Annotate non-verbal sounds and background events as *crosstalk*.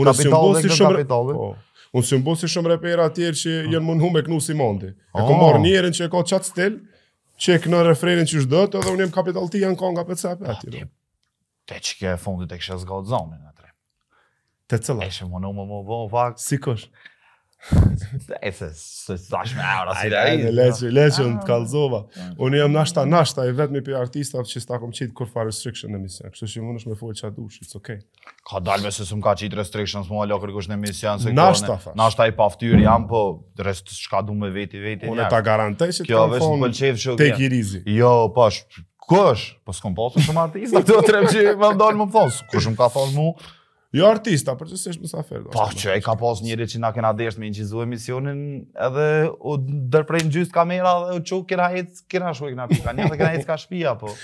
Unë si po. ah. më bosi shumë... Unë si më bosi shumë repera atjerë që jenë mund hume kënu si mandi. E ku ah. marë njerën që e ka qatë stil, që e kënë refrenin që shdëtë, edhe unë jem kapital ti janë kanë nga për cepë ati. Te çka ke fundit e kështë zgodë atre. Te cëla? E shë më më vao bo pak. Si kush? Ese, së thash me ora, si dhe i. Ajde, leqë, leqë, në të ah. kalzova. Ah. Unë jam nashta, nashta, e vetëmi për artistat që s'ta kom qitë kur fa restriction në emision. Kështu që mund është me folë që a dush, it's okay. Ka dalë me se së më ka qitë restriction, s'mu alo kërkush në emision. Nashta, thash. Nashta i paftyr jam, po, rest shka du me veti, veti. Unë e ta garantej që të kam fonë, take it easy. Jo, pash, po kush? Po s'kom pasu shumë artista, *laughs* të që më ndonë më thonë, kush më ka thonë mu, Jo artista, për qësë është mësafer. Pa po, që e ka pas njëri që na kena desht me inqizu emisionin, edhe u dërprejnë në gjysë kamera dhe u që kena hec, kena shu e kena pika, një dhe kena hec ka shpia, po.